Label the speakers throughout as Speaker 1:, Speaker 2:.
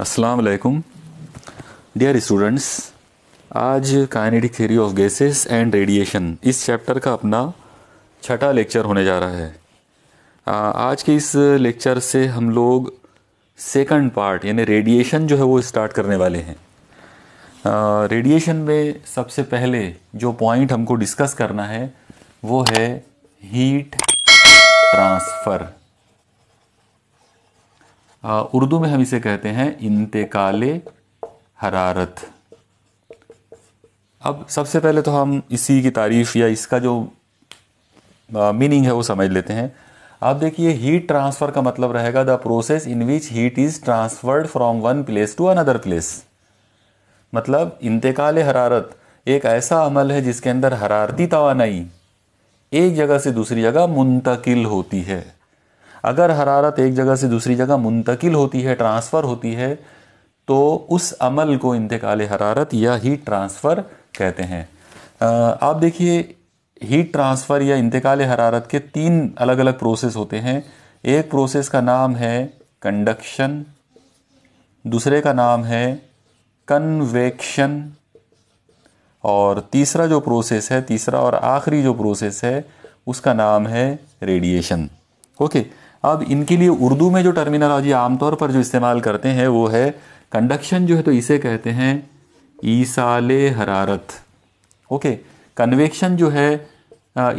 Speaker 1: अस्सलाम वालेकुम dear students आज kinetic theory of gases and radiation इस चैप्टर का अपना छठा लेक्चर होने जा रहा है आज के इस लेक्चर से हम लोग सेकंड पार्ट यानी रेडिएशन जो है वो स्टार्ट करने वाले हैं रेडिएशन में सबसे पहले जो पॉइंट हमको डिस्कस करना है वो है हीट ट्रांसफ़र उर्दू में हम इसे कहते हैं इंतकाल हरारत अब सबसे पहले तो हम इसी की तारीफ़ या इसका जो मीनिंग है वो समझ लेते हैं आप देखिए हीट ट्रांसफ़र का मतलब रहेगा the process in which heat is transferred from one place to another place मतलब इंतकाल हरारत एक ऐसा अमल है जिसके अंदर हरारती तोानाई एक जगह से दूसरी जगह मुंतकिल होती है अगर हरारत एक जगह से दूसरी जगह मुंतकिल होती है ट्रांसफ़र होती है तो उस अमल को इंतकाल हरारत या हीट ट्रांसफ़र कहते हैं आप देखिए हीट ट्रांसफ़र या इंतकाल हरारत के तीन अलग अलग प्रोसेस होते हैं एक प्रोसेस का नाम है कंडक्शन दूसरे का नाम है कन्वेक्शन और तीसरा जो प्रोसेस है तीसरा और आखिरी जो प्रोसेस है उसका नाम है रेडिएशन ओके okay. अब इनके लिए उर्दू में जो टर्मिनोलॉजी आमतौर पर जो इस्तेमाल करते हैं वो है कंडक्शन जो है तो इसे कहते हैं ईसाले हरारत ओके कन्वेक्शन जो है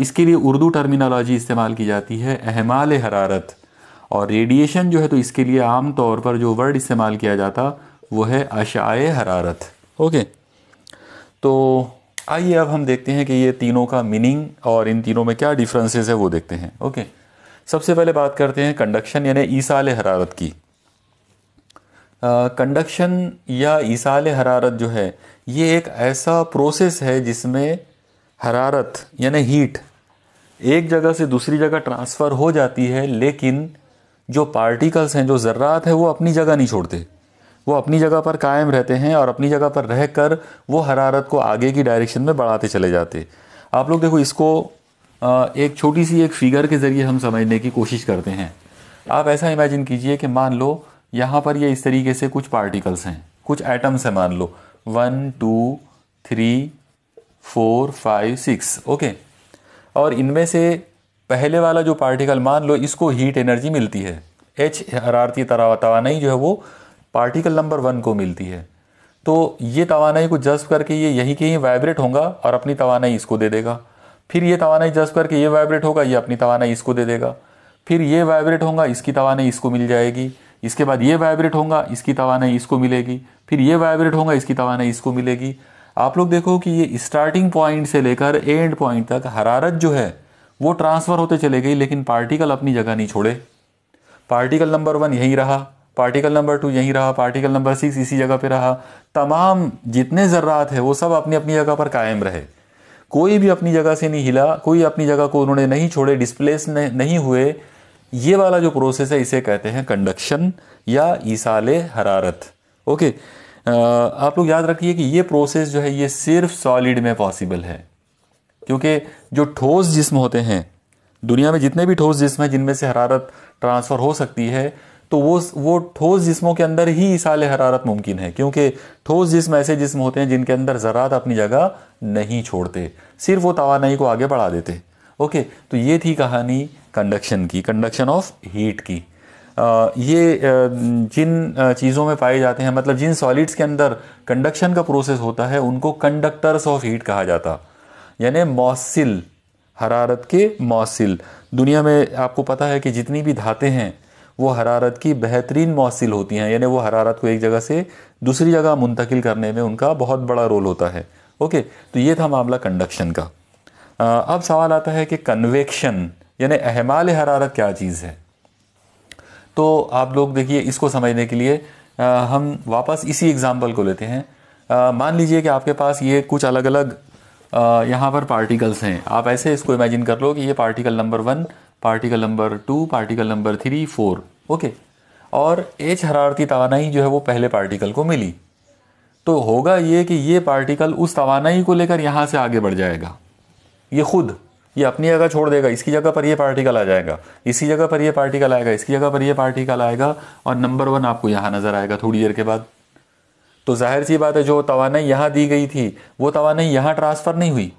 Speaker 1: इसके लिए उर्दू टर्मिनोलॉजी इस्तेमाल की जाती है अहमाल हरारत और रेडिएशन जो है तो इसके लिए आम तौर पर जो वर्ड इस्तेमाल किया जाता वो है अशाए हरारत ओके तो आइए अब हम देखते हैं कि ये तीनों का मीनिंग और इन तीनों में क्या डिफरेंसेस है वो देखते हैं ओके सबसे पहले बात करते हैं कंडक्शन यानी ईसाल हरारत की कंडक्शन या ईसाल हरारत जो है ये एक ऐसा प्रोसेस है जिसमें हरारत यानी हीट एक जगह से दूसरी जगह ट्रांसफ़र हो जाती है लेकिन जो पार्टिकल्स हैं जो ज़र्रात है वो अपनी जगह नहीं छोड़ते वो अपनी जगह पर कायम रहते हैं और अपनी जगह पर रह कर वो हरारत को आगे की डायरेक्शन में बढ़ाते चले जाते आप लोग देखो इसको एक छोटी सी एक फिगर के ज़रिए हम समझने की कोशिश करते हैं आप ऐसा इमेजिन कीजिए कि मान लो यहाँ पर ये इस तरीके से कुछ पार्टिकल्स हैं कुछ एटम्स हैं मान लो one two three four five six okay और इनमें से पहले वाला जो पार्टिकल मान लो इसको हीट एनर्जी मिलती है एच हरारती तवानाई जो है वो पार्टिकल नंबर वन को मिलती है तो ये तोानाई को जज्ब करके ये यही के ही वाइब्रेट होगा और अपनी तोानाई इसको दे देगा फिर ये तोानाई जज करके ये वाइब्रेट होगा ये अपनी तोानाई इसको दे देगा फिर ये वाइब्रेट होगा इसकी तोानाई इसको मिल जाएगी इसके बाद ये वाइब्रेट होगा इसकी तोानाई इसको मिलेगी फिर ये वाइब्रेट होगा इसकी तोानाई इसको मिलेगी आप लोग देखो कि ये स्टार्टिंग पॉइंट से लेकर एंड पॉइंट तक हरारत जो है वो ट्रांसफ़र होते चले गई लेकिन पार्टिकल अपनी जगह नहीं छोड़े पार्टिकल नंबर वन यहीं रहा पार्टिकल नंबर टू यहीं रहा पार्टिकल नंबर सिक्स इसी जगह पे रहा तमाम जितने ज़र्रात है वो सब अपनी अपनी जगह पर कायम रहे कोई भी अपनी जगह से नहीं हिला कोई अपनी जगह को उन्होंने नहीं छोड़े डिस्प्लेस नहीं हुए ये वाला जो प्रोसेस है इसे कहते हैं कंडक्शन या ईसाल हरारत ओके आप लोग याद रखिए कि ये प्रोसेस जो है ये सिर्फ सॉलिड में पॉसिबल है क्योंकि जो ठोस जिस्म होते हैं दुनिया में जितने भी ठोस जिस्म हैं जिनमें से हरारत ट्रांसफ़र हो सकती है तो वो वो ठोस जिस्मों के अंदर ही इसाल हरारत मुमकिन है क्योंकि ठोस जिस्म ऐसे जिस्म होते हैं जिनके अंदर ज़रात अपनी जगह नहीं छोड़ते सिर्फ वो तोानाई को आगे बढ़ा देते ओके तो ये थी कहानी कंडक्शन की कंडक्शन ऑफ हीट की आ, ये जिन चीज़ों में पाए जाते हैं मतलब जिन सॉलिड्स के अंदर कंडक्शन का प्रोसेस होता है उनको कंडक्टर्स ऑफ हीट कहा जाता यानी मौसिल हरारत के मौसिल दुनिया में आपको पता है कि जितनी भी धातें हैं वो हरारत की बेहतरीन मौसिल होती हैं यानी वो हरारत को एक जगह से दूसरी जगह मुंतकिल करने में उनका बहुत बड़ा रोल होता है ओके तो ये था मामला कंडक्शन का अब सवाल आता है कि कन्वेक्शन यानी अहमाल हरारत क्या चीज़ है तो आप लोग देखिए इसको समझने के लिए हम वापस इसी एग्ज़ाम्पल को लेते हैं मान लीजिए कि आपके पास ये कुछ अलग अलग यहाँ पर पार्टिकल्स हैं आप ऐसे इसको इमेजिन कर लो कि ये particle number one particle number two particle number three four okay और एच हरारती तोानाई जो है वो पहले पार्टिकल को मिली तो होगा ये कि ये पार्टिकल उस तोानाई को लेकर यहाँ से आगे बढ़ जाएगा ये खुद ये अपनी जगह छोड़ देगा इसकी जगह पर ये पार्टिकल आ जाएगा इसी जगह पर ये पार्टिकल आएगा इसकी जगह पर ये पार्टिकल आएगा और नंबर वन आपको यहाँ नज़र आएगा थोड़ी देर के बाद तो जाहिर सी बात है जो तोानाई यहाँ दी गई थी वो तोानाई यहाँ ट्रांसफ़र नहीं हुई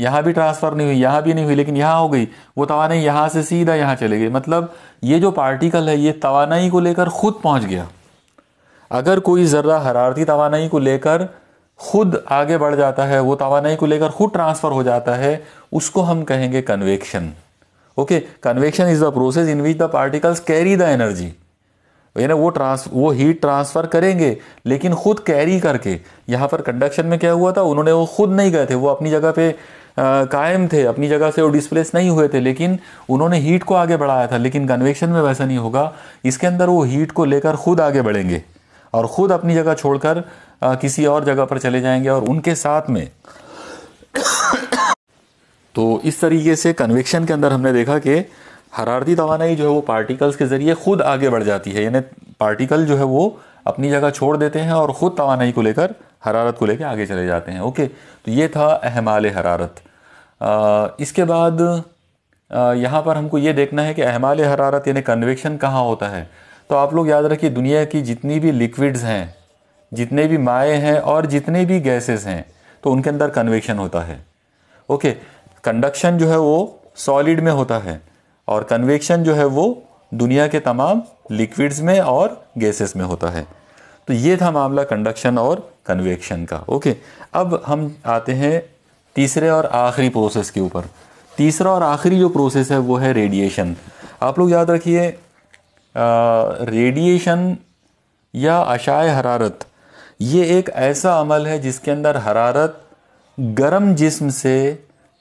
Speaker 1: यहाँ भी ट्रांसफ़र नहीं हुई यहाँ भी नहीं हुई लेकिन यहाँ हो गई वो तोानाई यहाँ से सीधा यहाँ चले गई मतलब ये जो पार्टिकल है ये तोानाई को लेकर खुद पहुँच गया अगर कोई ज़र्रा हरारती तोानाई को लेकर खुद आगे बढ़ जाता है वो तोानाई को लेकर खुद ट्रांसफ़र हो जाता है उसको हम कहेंगे convection okay convection is the process in which the particles carry the energy यानी वो ट्रांस वो हीट ट्रांसफ़र करेंगे लेकिन खुद कैरी करके यहाँ पर कंडक्शन में क्या हुआ था उन्होंने वो खुद नहीं गए थे वो अपनी जगह पे कायम थे अपनी जगह से वो डिस्प्लेस नहीं हुए थे लेकिन उन्होंने हीट को आगे बढ़ाया था लेकिन कन्वेक्शन में वैसा नहीं होगा इसके अंदर वो हीट को लेकर खुद आगे बढ़ेंगे और ख़ुद अपनी जगह छोड़कर किसी और जगह पर चले जाएंगे और उनके साथ में तो इस तरीके से कन्वेक्शन के अंदर हमने देखा कि हरारती तोानाई जो है वो पार्टिकल्स के ज़रिए ख़ुद आगे बढ़ जाती है यानी पार्टिकल जो है वो अपनी जगह छोड़ देते हैं और ख़ुद तोानाई को लेकर हरारत को लेकर आगे चले जाते हैं ओके तो ये था अहमाल हरारत आ, इसके बाद यहाँ पर हमको ये देखना है कि अहमाल हरारत यानी कन्वेक्शन कहाँ होता है तो आप लोग याद रखिए दुनिया की जितनी भी लिक्विड्स हैं जितने भी माए हैं और जितने भी गैसेस हैं तो उनके अंदर कन्वेक्शन होता है ओके कंडक्शन जो है वो सॉलिड में होता है और कन्वेक्शन जो है वो दुनिया के तमाम लिक्विड्स में और गैसेस में होता है तो ये था मामला कंडक्शन और कन्वेक्शन का ओके अब हम आते हैं तीसरे और आखिरी प्रोसेस के ऊपर तीसरा और आखिरी जो प्रोसेस है वो है रेडिएशन आप लोग याद रखिए रेडिएशन या अशाय हरारत ये एक ऐसा अमल है जिसके अंदर हरारत गर्म जिस्म से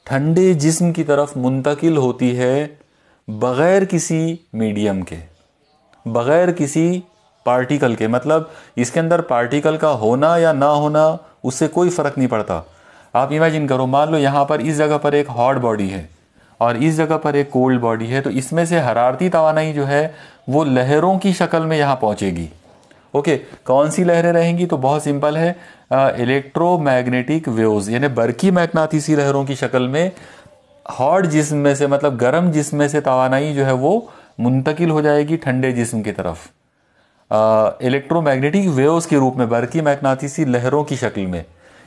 Speaker 1: ठंडे जिस्म की तरफ मुंतकिल होती है बग़ैर किसी मीडियम के बग़ैर किसी पार्टिकल के मतलब इसके अंदर पार्टिकल का होना या ना होना उससे कोई फ़र्क नहीं पड़ता आप इमेजिन करो मान लो यहाँ पर इस जगह पर एक हॉट बॉडी है और इस जगह पर एक कोल्ड बॉडी है तो इसमें से हरारती तोानाई जो है वो लहरों की शक्ल में यहाँ पहुँचेगी ओके कौन सी लहरें रहेंगी तो बहुत सिंपल है इलेक्ट्रोमैग्नेटिक वेव्स यानी बरकी मैकनाथीसी लहरों की शक्ल में हॉट जिस्म में से मतलब गर्म जिस्म में से तोानाई जो है वो मुंतकिल हो जाएगी ठंडे जिस्म की तरफ इलेक्ट्रोमैग्नेटिक वेव्स के रूप में बरकी मैकनाथीसी लहरों की शक्ल में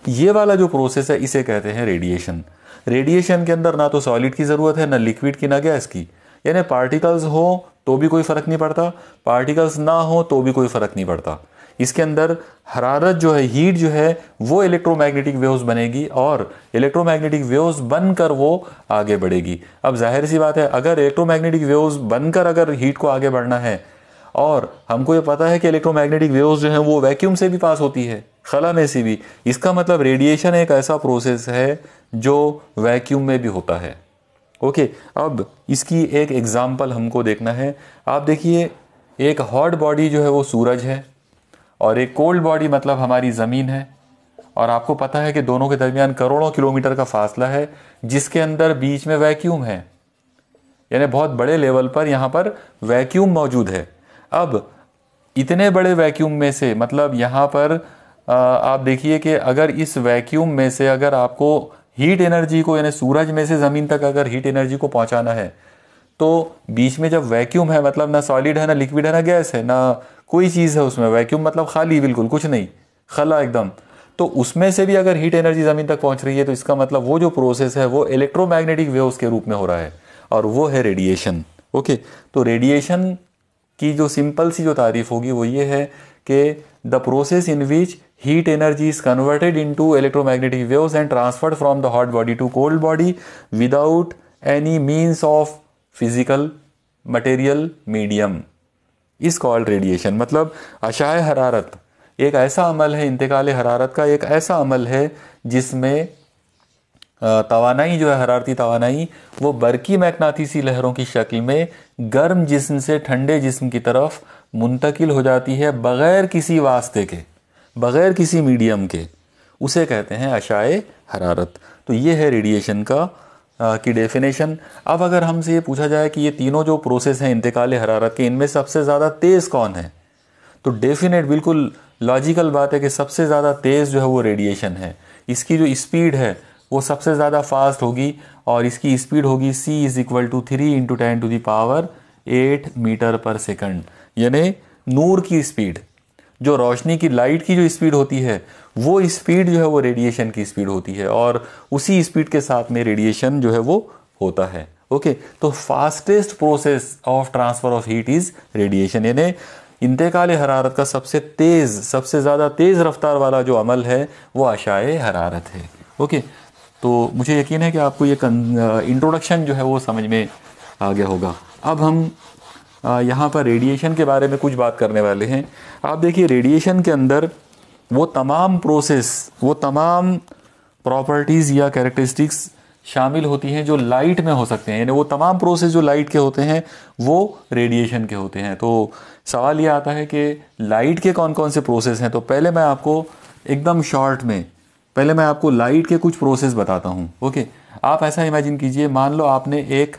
Speaker 1: ये वाला जो प्रोसेस है इसे कहते हैं रेडिएशन रेडिएशन के अंदर ना तो सॉलिड की ज़रूरत है ना लिक्विड की ना गैस की यानी पार्टिकल्स हो तो भी कोई फ़र्क नहीं पड़ता पार्टिकल्स ना हो तो भी कोई फ़र्क नहीं पड़ता इसके अंदर हरारत जो है हीट जो है वो इलेक्ट्रोमैग्नेटिक वेव्स बनेगी और इलेक्ट्रोमैग्नेटिक वेव्स बनकर वो आगे बढ़ेगी अब जाहिर सी बात है अगर इलेक्ट्रोमैग्नेटिक वेव्स बनकर अगर हीट को आगे बढ़ना है और हमको ये पता है कि इलेक्ट्रोमैग्नेटिक वेव्स जो हैं वो वैक्यूम से भी पास होती है खला में सी भी इसका मतलब रेडिएशन एक ऐसा प्रोसेस है जो वैक्यूम में भी होता है ओके अब इसकी एक एग्ज़ाम्पल हमको देखना है आप देखिए एक हॉट बॉडी जो है वो सूरज है और एक कोल्ड बॉडी मतलब हमारी ज़मीन है और आपको पता है कि दोनों के दरमियान करोड़ों किलोमीटर का फासला है जिसके अंदर बीच में वैक्यूम है यानी बहुत बड़े लेवल पर यहाँ पर वैक्यूम मौजूद है अब इतने बड़े वैक्यूम में से मतलब यहाँ पर आप देखिए कि अगर इस वैक्यूम में से अगर आपको हीट एनर्जी को यानी सूरज में से ज़मीन तक अगर हीट एनर्जी को पहुंचाना है तो बीच में जब वैक्यूम है मतलब ना सॉलिड है ना लिक्विड है ना गैस है ना कोई चीज़ है उसमें वैक्यूम मतलब खाली बिल्कुल कुछ नहीं खला एकदम तो उसमें से भी अगर हीट एनर्जी ज़मीन तक पहुंच रही है तो इसका मतलब वो जो प्रोसेस है वो इलेक्ट्रोमैग्नेटिक वेव्स के रूप में हो रहा है और वो है रेडिएशन ओके तो रेडिएशन की जो सिंपल सी जो तारीफ होगी वो ये है कि the process in which heat energy is converted in to electromagnetic waves and transferred from the hot body to cold body without any means of physical material medium is called radiation मतलब अशाय हरारत एक ऐसा अमल है इंतकाल हरारत का एक ऐसा अमल है जिसमें तोानाई जो है हरारती तवानाई वो बरकी मैकनाथीसी लहरों की शक्ल में गर्म जिसम से ठंडे जिसम की तरफ मुंतकिल हो जाती है बग़ैर किसी वास्ते के बग़ैर किसी मीडियम के उसे कहते हैं अशाए हरारत तो ये है रेडिएशन का आ, की डेफिनेशन अब अगर हमसे ये पूछा जाए कि ये तीनों जो प्रोसेस हैं इंतकाल हरारत के इनमें सबसे ज़्यादा तेज़ कौन है तो डेफिनेट बिल्कुल लॉजिकल बात है कि सबसे ज़्यादा तेज़ जो है वो रेडिएशन है इसकी जो स्पीड है वो सबसे ज़्यादा फास्ट होगी और इसकी स्पीड होगी C is equal to three into ten to the power eight meter per second यानी नूर की स्पीड जो रोशनी की लाइट की जो स्पीड होती है वो स्पीड जो है वो रेडिएशन की स्पीड होती है और उसी स्पीड के साथ में रेडिएशन जो है वो होता है ओके तो fastest process of transfer of heat is radiation यानी इंतकाल हरारत का सबसे तेज़ सबसे ज़्यादा तेज़ रफ्तार वाला जो अमल है वो आशाए हरारत है ओके तो मुझे यकीन है कि आपको ये इंट्रोडक्शन जो है वो समझ में आ गया होगा अब हम यहाँ पर रेडिएशन के बारे में कुछ बात करने वाले हैं आप देखिए रेडिएशन के अंदर वो तमाम प्रोसेस वो तमाम प्रॉपर्टीज़ या कैरेक्टरिस्टिक्स शामिल होती हैं जो लाइट में हो सकते हैं यानी वो तमाम प्रोसेस जो लाइट के होते हैं वो रेडिएशन के होते हैं तो सवाल ये आता है कि लाइट के कौन कौन से प्रोसेस हैं तो पहले मैं आपको एकदम शॉर्ट में पहले मैं आपको लाइट के कुछ प्रोसेस बताता हूँ ओके आप ऐसा इमेजिन कीजिए मान लो आपने एक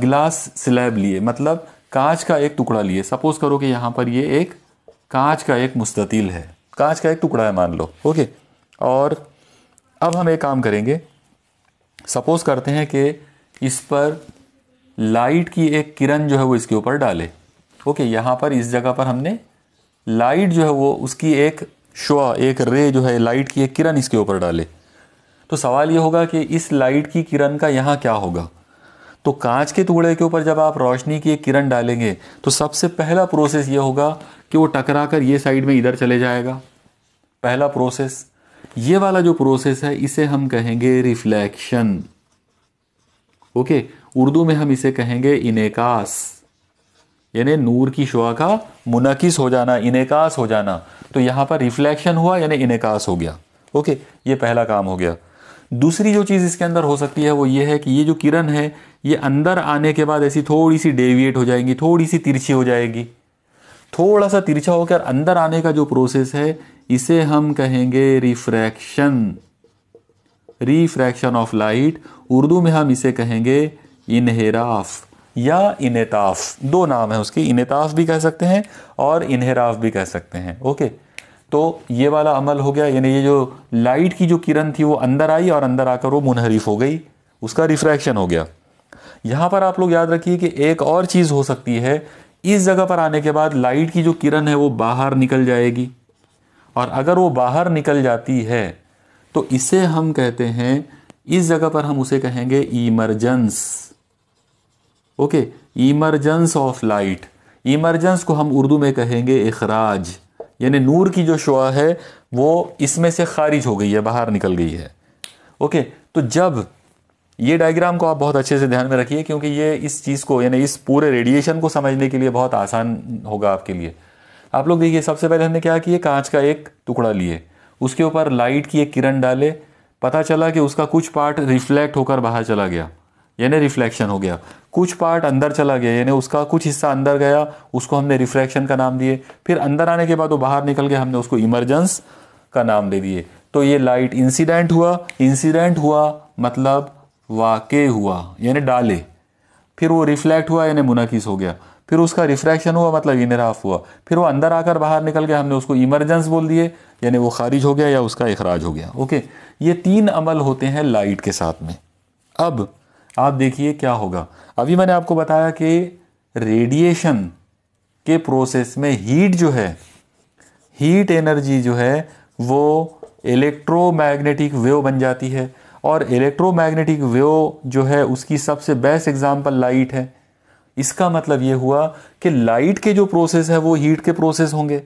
Speaker 1: ग्लास स्लैब लिए मतलब कांच का एक टुकड़ा लिए सपोज करो कि यहाँ पर ये एक कांच का एक मुस्ततील है कांच का एक टुकड़ा है मान लो ओके और अब हम एक काम करेंगे सपोज करते हैं कि इस पर लाइट की एक किरण जो है वो इसके ऊपर डाले ओके यहाँ पर इस जगह पर हमने लाइट जो है वो उसकी एक शुआ एक रे जो है लाइट की एक किरण इसके ऊपर डाले तो सवाल ये होगा कि इस लाइट की किरण का यहाँ क्या होगा तो कांच के टुकड़े के ऊपर जब आप रोशनी की एक किरण डालेंगे तो सबसे पहला प्रोसेस ये होगा कि वो टकरा कर ये साइड में इधर चले जाएगा पहला प्रोसेस ये वाला जो प्रोसेस है इसे हम कहेंगे रिफ्लेक्शन ओके उर्दू में हम इसे कहेंगे इनेकास यानी नूर की शुआ का मुनकिस हो जाना इनेकास हो जाना तो यहां पर रिफ्लेक्शन हुआ यानी इनेकास हो गया ओके ये पहला काम हो गया दूसरी जो चीज़ इसके अंदर हो सकती है वो ये है कि ये जो किरण है ये अंदर आने के बाद ऐसी थोड़ी सी डेविएट हो जाएंगी थोड़ी सी तिरछी हो जाएगी थोड़ा सा तिरछा होकर अंदर आने का जो प्रोसेस है इसे हम कहेंगे refraction refraction of light Urdu में हम इसे कहेंगे इनहेराफ या इनताफ दो नाम है उसके इनताफ भी कह सकते हैं और इनहेराफ भी कह सकते हैं ओके तो ये वाला अमल हो गया यानी ये जो लाइट की जो किरण थी वो अंदर आई और अंदर आकर वो मुनहरिफ हो गई उसका रिफ्रैक्शन हो गया यहाँ पर आप लोग याद रखिए कि एक और चीज़ हो सकती है इस जगह पर आने के बाद लाइट की जो किरण है वो बाहर निकल जाएगी और अगर वो बाहर निकल जाती है तो इसे हम कहते हैं इस जगह पर हम उसे कहेंगे emergence okay emergence of light emergence को हम उर्दू में कहेंगे इखराज यानी नूर की जो शुआ है वो इसमें से खारिज हो गई है बाहर निकल गई है ओके तो जब ये डायग्राम को आप बहुत अच्छे से ध्यान में रखिए क्योंकि ये इस चीज़ को यानी इस पूरे रेडिएशन को समझने के लिए बहुत आसान होगा आपके लिए आप लोग देखिए सबसे पहले हमने क्या किया कांच का एक टुकड़ा लिए उसके ऊपर लाइट की एक किरण डाले पता चला कि उसका कुछ पार्ट रिफ्लेक्ट होकर बाहर चला गया यानी रिफ्लेक्शन हो गया कुछ पार्ट अंदर चला गया यानी उसका कुछ हिस्सा अंदर गया उसको हमने रिफ्लेक्शन का नाम दिए फिर अंदर आने के बाद वो बाहर निकल गया हमने उसको इमरजेंस का नाम दे दिए तो ये लाइट इंसिडेंट हुआ इंसिडेंट हुआ मतलब वाक़ हुआ यानी डाले फिर वो रिफ्लेक्ट हुआ यानी मुनकिस हो गया फिर उसका रिफ्रैक्शन हुआ मतलब इनराफ हुआ फिर वो अंदर आकर बाहर निकल गया हमने उसको इमरजेंस बोल दिए यानी वो खारिज हो गया या उसका अखराज हो गया ओके ये तीन अमल होते हैं लाइट के साथ में अब आप देखिए क्या होगा अभी मैंने आपको बताया कि रेडिएशन के प्रोसेस में हीट जो है हीट एनर्जी जो है वो इलेक्ट्रोमैग्नेटिक वेव बन जाती है और इलेक्ट्रोमैग्नेटिक वेव जो है उसकी सबसे बेस्ट एग्जाम्पल लाइट है इसका मतलब ये हुआ कि लाइट के जो प्रोसेस है वो हीट के प्रोसेस होंगे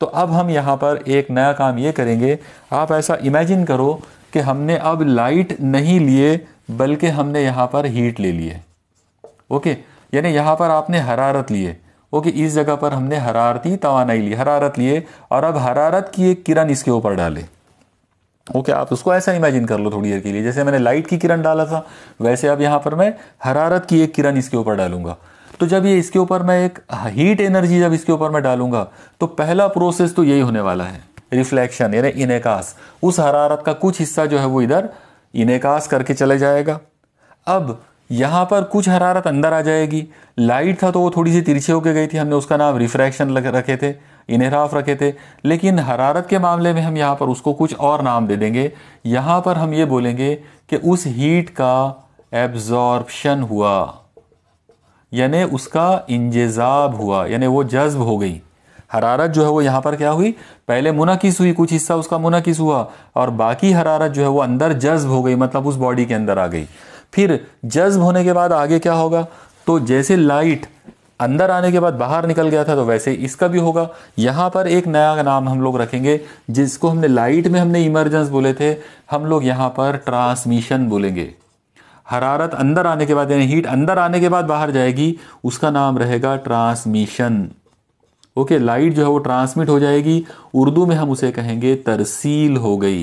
Speaker 1: तो अब हम यहाँ पर एक नया काम ये करेंगे आप ऐसा इमेजिन करो कि हमने अब लाइट नहीं लिए बल्कि हमने यहाँ पर हीट ले लिए ओके यानी यहाँ पर आपने हरारत लिए ओके इस जगह पर हमने हरारती तोानाई ली हरारत लिए और अब हरारत की एक किरण इसके ऊपर डाले ओके okay, आप उसको ऐसा इमेजिन कर लो थोड़ी देर के लिए जैसे मैंने लाइट की किरण डाला था वैसे अब यहाँ पर मैं हरारत की एक किरण इसके ऊपर डालूंगा तो जब ये इसके ऊपर मैं एक हीट एनर्जी जब इसके ऊपर मैं डालूंगा तो पहला प्रोसेस तो यही होने वाला है रिफ्लेक्शन यानी इनेकास उस हरारत का कुछ हिस्सा जो है वो इधर इनेकास करके चले जाएगा अब यहाँ पर कुछ हरारत अंदर आ जाएगी लाइट था तो वो थोड़ी सी तिरछे होके गई थी हमने उसका नाम रिफ्रैक्शन रखे थे इनहराफ रखे थे लेकिन हरारत के मामले में हम यहाँ पर उसको कुछ और नाम दे देंगे यहाँ पर हम ये बोलेंगे कि उस हीट का एब्जॉर्बशन हुआ यानि उसका इंज़ाब हुआ यानी वो जज्ब हो गई हरारत जो है वो यहाँ पर क्या हुई पहले मुनकिस हुई कुछ हिस्सा उसका मुनकिस हुआ और बाकी हरारत जो है वो अंदर जज्ब हो गई मतलब उस बॉडी के अंदर आ गई फिर जज्ब होने के बाद आगे क्या होगा तो जैसे लाइट अंदर आने के बाद बाहर निकल गया था तो वैसे इसका भी होगा यहां पर एक नया नाम हम लोग रखेंगे जिसको हमने लाइट में हमने इमरजेंस बोले थे हम लोग यहां पर ट्रांसमिशन बोलेंगे हरारत अंदर आने के बाद यानी हीट अंदर आने के बाद बाहर जाएगी उसका नाम रहेगा ट्रांसमिशन ओके लाइट जो है वो ट्रांसमिट हो जाएगी उर्दू में हम उसे कहेंगे तरसील हो गई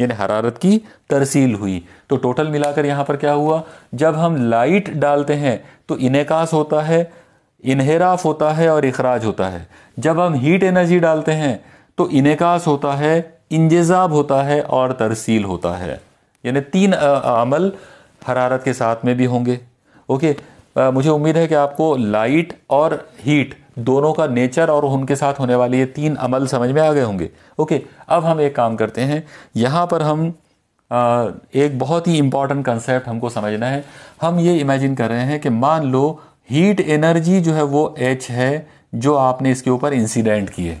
Speaker 1: यानी हरारत की तरसील हुई तो टोटल मिलाकर यहां पर क्या हुआ जब हम लाइट डालते हैं तो इनकास होता है इन्हराफ होता है और इखराज होता है जब हम हीट एनर्जी डालते हैं तो इनकास होता है इंज़ाब होता है और तरसील होता है यानी तीन अमल हरारत के साथ में भी होंगे ओके आ, मुझे उम्मीद है कि आपको लाइट और हीट दोनों का नेचर और उनके साथ होने वाले ये तीन अमल समझ में आ गए होंगे ओके अब हम एक काम करते हैं यहाँ पर हम आ, एक बहुत ही इम्पॉर्टेंट कंसेप्ट हमको समझना है हम ये इमेजिन कर रहे हैं कि मान लो हीट एनर्जी जो है वो एच है जो आपने इसके ऊपर इंसिडेंट किए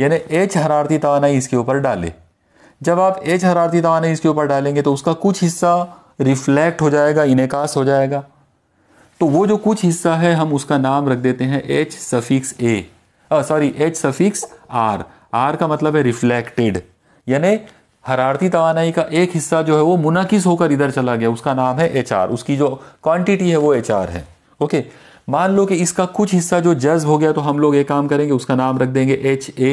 Speaker 1: यानी एच हरारती तोानाई इसके ऊपर डाले जब आप एच हरारती तोानाई इसके ऊपर डालेंगे तो उसका कुछ हिस्सा रिफ्लेक्ट हो जाएगा इनकास हो जाएगा तो वो जो कुछ हिस्सा है हम उसका नाम रख देते हैं H suffix A sorry H suffix R R का मतलब है रिफ्लेक्टेड यानी हरारती तोानाई का एक हिस्सा जो है वो मुनाकिस होकर इधर चला गया उसका नाम है एच आर उसकी जो क्वांटिटी है वो एच आर है ओके मान लो कि इसका कुछ हिस्सा जो जज्ब हो गया तो हम लोग एक काम करेंगे उसका नाम रख देंगे एच ए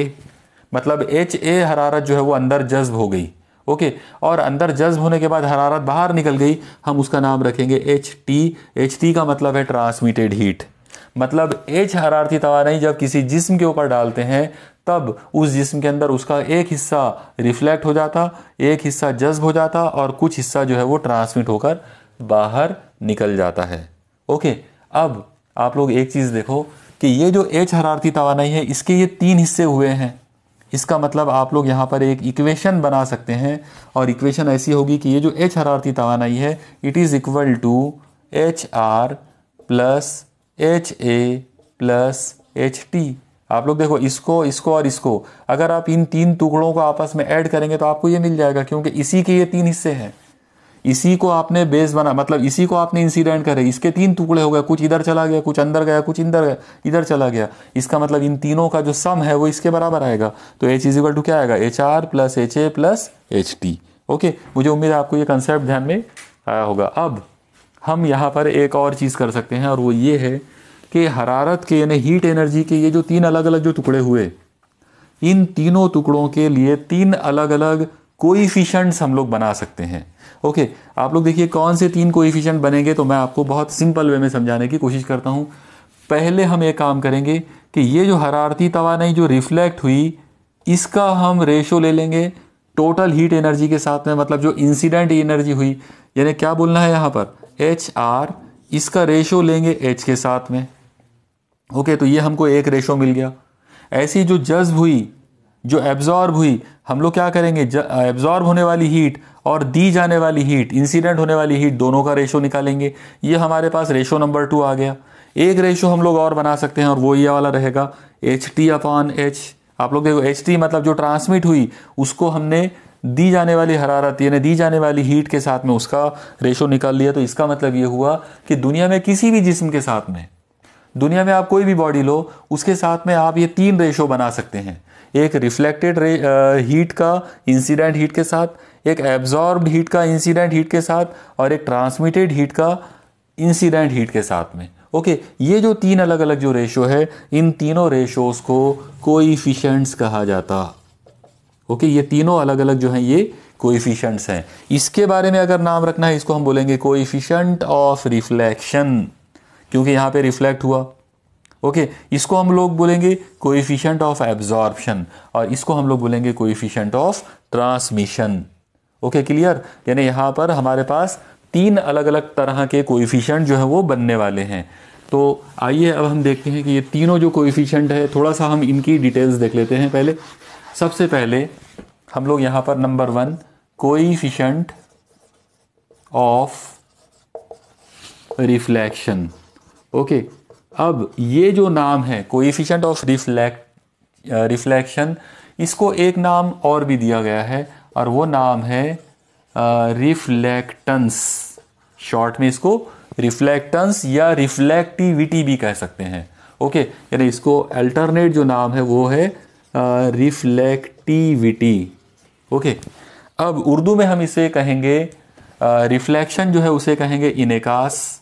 Speaker 1: मतलब एच ए हरारत जो है वो अंदर जज्ब हो गई ओके और अंदर जज्ब होने के बाद हरारत बाहर निकल गई हम उसका नाम रखेंगे एच टी एच टी का मतलब है ट्रांसमिटेड हीट मतलब एच हरारती नहीं जब किसी जिस्म के ऊपर डालते हैं तब उस जिस्म के अंदर उसका एक हिस्सा रिफ्लेक्ट हो जाता एक हिस्सा जज्ब हो जाता और कुछ हिस्सा जो है वो ट्रांसमिट होकर बाहर निकल जाता है ओके okay. अब आप लोग एक चीज़ देखो कि ये जो एच हरारती तो है इसके ये तीन हिस्से हुए हैं इसका मतलब आप लोग यहाँ पर एक इक्वेशन बना सकते हैं और इक्वेशन ऐसी होगी कि ये जो एच हरारती तो है it is equal to H R plus H A plus H T आप लोग देखो इसको इसको और इसको अगर आप इन तीन टुकड़ों को आपस में ऐड करेंगे तो आपको ये मिल जाएगा क्योंकि इसी के ये तीन हिस्से हैं इसी को आपने बेस बना मतलब इसी को आपने इंसिडेंट करे इसके तीन टुकड़े हो गए कुछ इधर चला गया कुछ अंदर गया कुछ इधर गया इधर चला गया इसका मतलब इन तीनों का जो सम है वो इसके बराबर आएगा तो एच इजिकल टू क्या आएगा H R plus H A plus H T okay मुझे उम्मीद है आपको ये कंसेप्ट ध्यान में आया होगा अब हम यहाँ पर एक और चीज़ कर सकते हैं और वो ये है कि हरारत के यानी हीट एनर्जी के ये जो तीन अलग अलग जो टुकड़े हुए इन तीनों टुकड़ों के लिए तीन अलग अलग कोईफिशंट्स हम लोग बना सकते हैं ओके आप लोग देखिए कौन से तीन कोईफिशंट बनेंगे तो मैं आपको बहुत सिंपल वे में समझाने की कोशिश करता हूँ पहले हम एक काम करेंगे कि ये जो हरारती तोानाई जो रिफ्लेक्ट हुई इसका हम रेशो ले लेंगे टोटल हीट एनर्जी के साथ में मतलब जो इंसिडेंट एनर्जी हुई यानी क्या बोलना है यहाँ पर एच आर इसका रेशो लेंगे एच के साथ में ओके तो ये हमको एक रेशो मिल गया ऐसी जो जज्ब हुई जो एब्जॉर्ब हुई हम लोग क्या करेंगे एब्जॉर्ब होने वाली हीट और दी जाने वाली हीट इंसिडेंट होने वाली हीट दोनों का रेशो निकालेंगे ये हमारे पास रेशो नंबर टू आ गया एक रेशो हम लोग और बना सकते हैं और वो ये वाला रहेगा एच टी अपॉन एच आप लोग देखो एच टी मतलब जो ट्रांसमिट हुई उसको हमने दी जाने वाली हरारत यानी दी जाने वाली हीट के साथ में उसका रेशो निकाल लिया तो इसका मतलब ये हुआ कि दुनिया में किसी भी जिस्म के साथ में दुनिया में आप कोई भी बॉडी लो उसके साथ में आप ये तीन रेशो बना सकते हैं एक रिफ्लेक्टेड हीट uh, का इंसिडेंट हीट के साथ एक एब्जॉर्ब हीट का इंसिडेंट हीट के साथ और एक ट्रांसमिटेड हीट का इंसिडेंट हीट के साथ में ओके okay, ये जो तीन अलग अलग जो रेशो है इन तीनों रेशोस को कोइफिशेंट्स कहा जाता ओके okay, ये तीनों अलग अलग जो हैं ये कोइफिशेंट्स हैं इसके बारे में अगर नाम रखना है इसको हम बोलेंगे कोइफिशेंट ऑफ रिफ्लेक्शन क्योंकि यहाँ पे रिफ्लेक्ट हुआ ओके okay, इसको हम लोग बोलेंगे कोएफिशिएंट ऑफ एब्जॉर्प्शन और इसको हम लोग बोलेंगे coefficient of transmission okay clear यानी यहाँ पर हमारे पास तीन अलग अलग तरह के कोएफिशिएंट जो है वो बनने वाले हैं तो आइए अब हम देखते हैं कि ये तीनों जो कोइफिशियंट है थोड़ा सा हम इनकी डिटेल्स देख लेते हैं पहले सबसे पहले हम लोग यहाँ पर number one coefficient of reflection okay अब ये जो नाम है कोएफिशिएंट ऑफ रिफ्लेक्ट रिफ्लेक्शन इसको एक नाम और भी दिया गया है और वो नाम है रिफ्लेक्टेंस uh, शॉर्ट में इसको रिफ्लेक्टेंस या रिफ्लेक्टिविटी भी कह सकते हैं ओके यानी इसको अल्टरनेट जो नाम है वो है रिफ्लेक्टिविटी uh, ओके अब उर्दू में हम इसे कहेंगे रिफ्लेक्शन uh, जो है उसे कहेंगे इनकास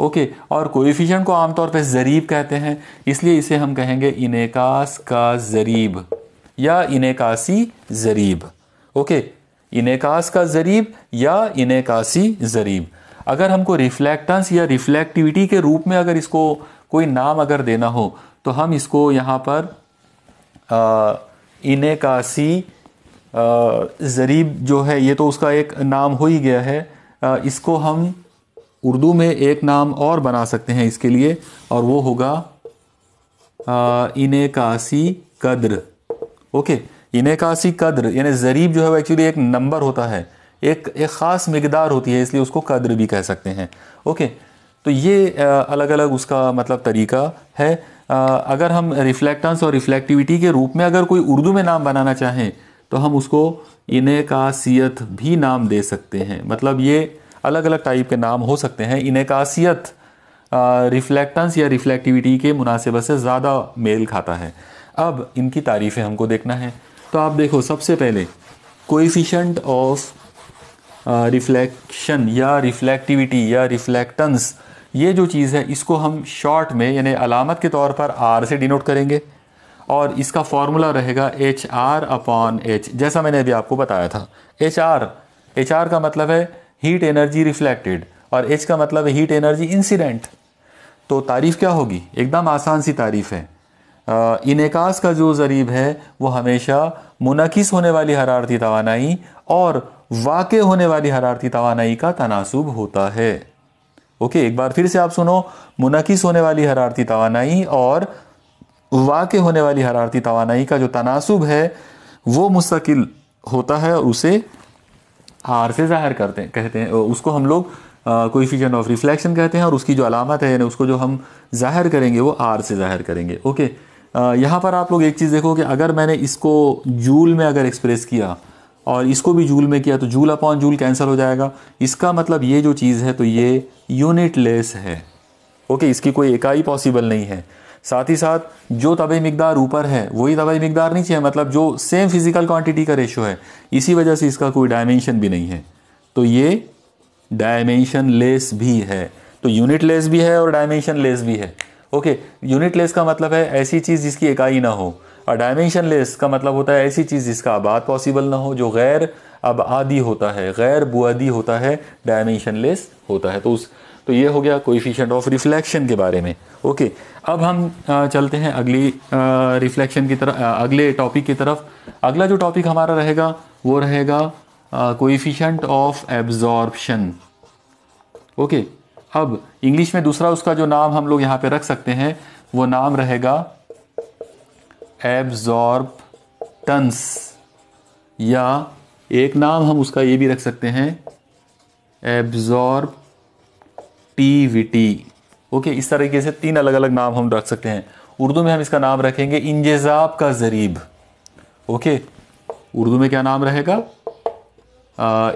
Speaker 1: ओके और कोएफिशिएंट को आमतौर पर ज़रीब कहते हैं इसलिए इसे हम कहेंगे इनेकास का ज़रीब या इनेकासी ज़रीब ओके इनेकास का ज़रीब या इनेकासी ज़रीब अगर हमको रिफ्लेक्टेंस या रिफ्लेक्टिविटी के रूप में अगर इसको कोई नाम अगर देना हो तो हम इसको यहाँ पर इनेकासी ज़रीब जो है ये तो उसका एक नाम हो ही गया है आ, इसको हम उर्दू में एक नाम और बना सकते हैं इसके लिए और वो होगा इनकासी कद्र ओके इनकासी कद्र यानी ज़रीब जो है वो एक्चुअली एक नंबर होता है एक एक ख़ास मकदार होती है इसलिए उसको कद्र भी कह सकते हैं ओके तो ये अलग अलग उसका मतलब तरीका है अगर हम रिफ्लेक्टेंस और रिफ्लेक्टिविटी के रूप में अगर कोई उर्दू में नाम बनाना चाहें तो हम उसको इनकासीत भी नाम दे सकते हैं मतलब ये अलग अलग टाइप के नाम हो सकते हैं इनकासीत रिफ्लेक्टेंस या रिफ्लेक्टिविटी के मुनासिबत से ज़्यादा मेल खाता है अब इनकी तारीफ़ें हमको देखना है तो आप देखो सबसे पहले कोइफिशेंट ऑफ रिफ्लेक्शन या रिफ्लेक्टिविटी या रिफ्लेक्टेंस ये जो चीज़ है इसको हम शॉर्ट में यानी अलामत के तौर पर आर से डिनोट करेंगे और इसका फॉर्मूला रहेगा एच आर अपॉन एच जैसा मैंने अभी आपको बताया था एच आर एच आर का मतलब है हीट एनर्जी रिफ्लेक्टेड और एच का मतलब है हीट एनर्जी इंसिडेंट तो तारीफ़ क्या होगी एकदम आसान सी तारीफ़ है इनकास का जो ज़रीब है वो हमेशा मुनकिस होने वाली हरारती तोानाई और वाक़ होने वाली हरारती तोानाई का तनासब होता है ओके एक बार फिर से आप सुनो मुनकिस होने वाली हरारती तोानाई और वाक़ होने वाली हरारती तोानाई का जो तनासब है वो मुस्तकिल होता है और उसे हार से ज़ाहिर करते हैं कहते हैं उसको हम लोग कोइफिशेंट ऑफ रिफ्लेक्शन कहते हैं और उसकी जो अलामत है यानी उसको जो हम ज़ाहिर करेंगे वो आर से ज़ाहिर करेंगे ओके यहाँ पर आप लोग एक चीज़ देखो कि अगर मैंने इसको जूल में अगर एक्सप्रेस किया और इसको भी जूल में किया तो जूल अपॉन जूल कैंसिल हो जाएगा इसका मतलब ये जो चीज़ है तो ये यूनिट लेस है ओके इसकी कोई इकाई पॉसिबल नहीं है साथ ही साथ जो तबी मकदार ऊपर है वही तबाही मकदार नहीं चाहिए मतलब जो सेम फिजिकल क्वांटिटी का रेशो है इसी वजह से इसका कोई डायमेंशन भी नहीं है तो ये डायमेंशन लेस भी है तो यूनिट लेस भी है और डायमेंशन लेस भी है ओके यूनिट लेस का मतलब है ऐसी चीज़ जिसकी इकाई ना हो और डायमेंशन लेस का मतलब होता है ऐसी चीज़ जिसका आबाद पॉसिबल ना हो जो गैर आदि होता है गैर बुआदी होता है डायमेंशन लेस होता है तो उस तो ये हो गया कोइफिशियंट ऑफ रिफ्लेक्शन के बारे में ओके अब हम चलते हैं अगली रिफ्लेक्शन की तरफ अगले टॉपिक की तरफ अगला जो टॉपिक हमारा रहेगा वो रहेगा कोइफिशेंट ऑफ एब्जॉर्बशन ओके अब इंग्लिश में दूसरा उसका जो नाम हम लोग यहाँ पे रख सकते हैं वो नाम रहेगा एब्जॉर्बटंस या एक नाम हम उसका ये भी रख सकते हैं एब्जॉर्बटीविटी ओके इस तरीके से तीन अलग अलग नाम हम रख सकते हैं उर्दू में हम इसका नाम रखेंगे इंजेजाब का ज़रीब ओके उर्दू में क्या नाम रहेगा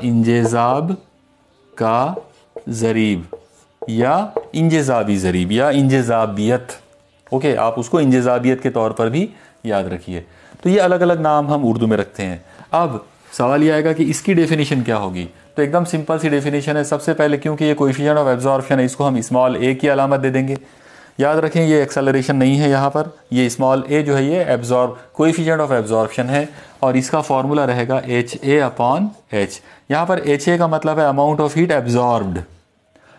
Speaker 1: इंजेजाब का ज़रीब या इंजेजाबी ज़रीब या इंजेजाबियत ओके आप उसको इंजेजाबियत के तौर पर भी याद रखिए तो ये अलग अलग नाम हम उर्दू में रखते हैं अब सवाल ये आएगा कि इसकी डेफिनेशन क्या होगी तो एकदम सिंपल सी डेफिनेशन है सबसे पहले क्योंकि ये कोफिशन ऑफ एब्जॉर्प्शन है इसको हम स्मॉल ए की अलामत दे देंगे याद रखें ये एक्सेलरेशन नहीं है यहाँ पर ये स्मॉल ए जो है ये एब्जॉर्ब कोइफिशियंट ऑफ एब्जॉर्प्शन है और इसका फॉर्मूला रहेगा एच ए अपॉन एच यहाँ पर एच ए का मतलब है अमाउंट ऑफ हीट एब्जॉर्ब्ड